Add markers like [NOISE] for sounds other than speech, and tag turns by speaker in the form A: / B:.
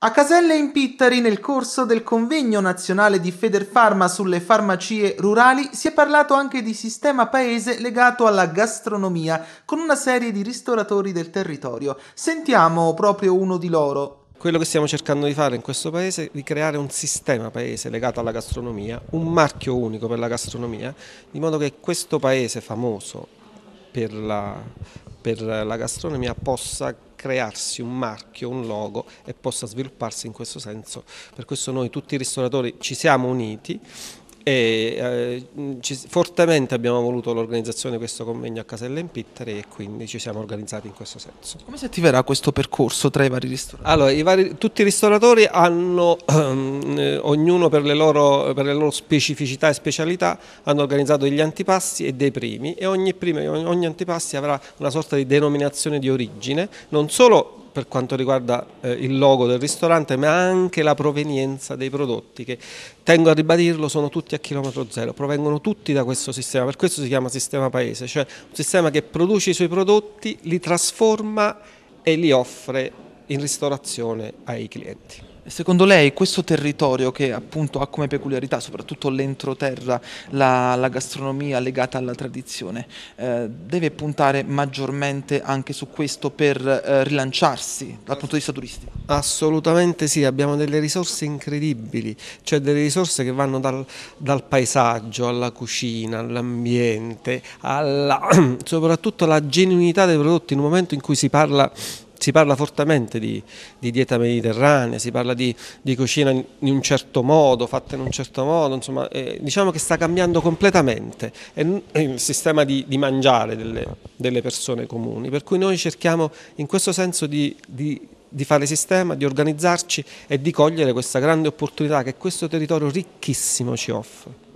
A: A Caselle in Pittari nel corso del convegno nazionale di Federfarma sulle farmacie rurali si è parlato anche di sistema paese legato alla gastronomia con una serie di ristoratori del territorio. Sentiamo proprio uno di loro.
B: Quello che stiamo cercando di fare in questo paese è di creare un sistema paese legato alla gastronomia, un marchio unico per la gastronomia, di modo che questo paese famoso per la, per la gastronomia possa crearsi un marchio, un logo e possa svilupparsi in questo senso. Per questo noi tutti i ristoratori ci siamo uniti e eh, mm, ci, fortemente abbiamo voluto l'organizzazione di questo convegno a Casella in Pitteri e quindi ci siamo organizzati in questo senso. Come si
A: attiverà questo percorso tra i vari ristoratori? Allora,
B: i vari, tutti i ristoratori hanno, ehm, eh, ognuno per le, loro, per le, loro, specificità e specialità, hanno organizzato degli antipasti e dei primi e ogni, prima, ogni, ogni antipasti avrà una sorta di denominazione di origine, non solo per quanto riguarda eh, il logo del ristorante, ma anche la provenienza dei prodotti che, tengo a ribadirlo, sono tutti a chilometro zero, provengono tutti da questo sistema, per questo si chiama sistema paese, cioè un sistema che produce i suoi prodotti, li trasforma e li offre in ristorazione
A: ai clienti. Secondo lei questo territorio che appunto ha come peculiarità soprattutto l'entroterra la, la, gastronomia legata alla tradizione eh, deve puntare maggiormente anche su questo per eh, rilanciarsi dal punto di vista turistico?
B: Assolutamente sì, abbiamo delle risorse incredibili, cioè delle risorse che vanno dal, dal paesaggio alla cucina, all'ambiente, alla, [CLEARS THROAT] soprattutto alla genuinità dei prodotti in un momento in cui si parla si parla fortemente di, di, dieta mediterranea, si parla di, di, cucina in un certo modo, fatta in un certo modo, insomma, eh, diciamo che sta cambiando completamente e, e il sistema di, di mangiare delle, delle, persone comuni, per cui noi cerchiamo in questo senso di, fare sistema, di organizzarci e di cogliere questa grande opportunità che questo territorio ricchissimo ci offre.